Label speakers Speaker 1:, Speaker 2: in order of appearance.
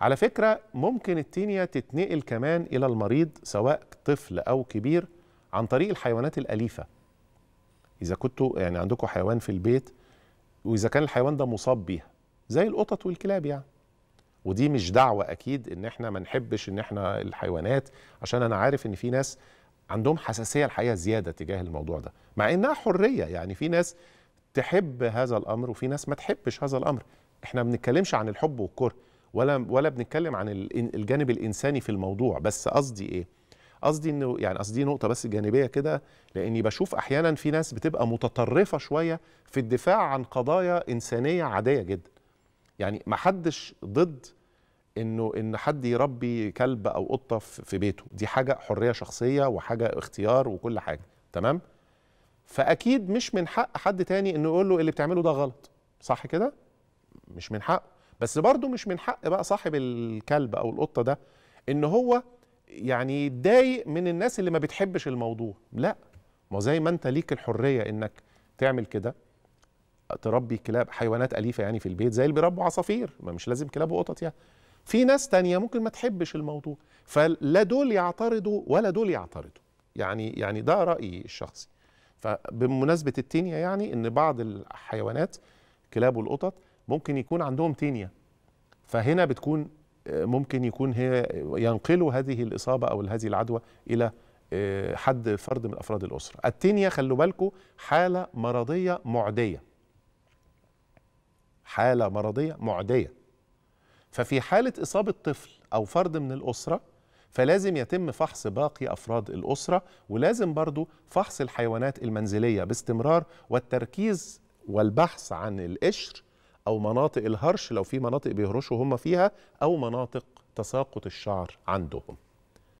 Speaker 1: على فكرة ممكن التينيا تتنقل كمان إلى المريض سواء طفل أو كبير عن طريق الحيوانات الأليفة إذا كنتوا يعني عندكم حيوان في البيت وإذا كان الحيوان ده مصاب بيها زي القطط والكلاب يعني ودي مش دعوة أكيد إن إحنا ما نحبش إن إحنا الحيوانات عشان أنا عارف إن في ناس عندهم حساسية الحقيقة زيادة تجاه الموضوع ده مع إنها حرية يعني في ناس تحب هذا الأمر وفي ناس ما تحبش هذا الأمر إحنا ما بنتكلمش عن الحب والكره ولا ولا بنتكلم عن الجانب الانساني في الموضوع بس قصدي ايه قصدي انه يعني قصدي نقطه بس جانبيه كده لاني بشوف احيانا في ناس بتبقى متطرفه شويه في الدفاع عن قضايا انسانيه عاديه جدا يعني ما حدش ضد انه ان حد يربي كلب او قطه في بيته دي حاجه حريه شخصيه وحاجه اختيار وكل حاجه تمام فاكيد مش من حق حد تاني انه يقول له اللي بتعمله ده غلط صح كده مش من حقه بس برضه مش من حق بقى صاحب الكلب او القطه ده ان هو يعني يتضايق من الناس اللي ما بتحبش الموضوع لا ما زي ما انت ليك الحريه انك تعمل كده تربي كلاب حيوانات اليفه يعني في البيت زي اللي بيربوا عصافير ما مش لازم كلاب وقطط يعني في ناس تانية ممكن ما تحبش الموضوع فلا دول يعترضوا ولا دول يعترضوا يعني يعني ده رايي الشخصي فبمناسبه التينيا يعني ان بعض الحيوانات كلاب والقطط ممكن يكون عندهم تينيا فهنا بتكون آه، ممكن يكون هي ينقلوا هذه الإصابة أو هذه العدوى إلى آه، حد فرد من أفراد الأسرة التينيا خلوا بالكم حالة مرضية معدية حالة مرضية معدية ففي حالة إصابة طفل أو فرد من الأسرة فلازم يتم فحص باقي أفراد الأسرة ولازم برضو فحص الحيوانات المنزلية باستمرار والتركيز والبحث عن القشر او مناطق الهرش لو في مناطق بيهرشوا هم فيها او مناطق تساقط الشعر عندهم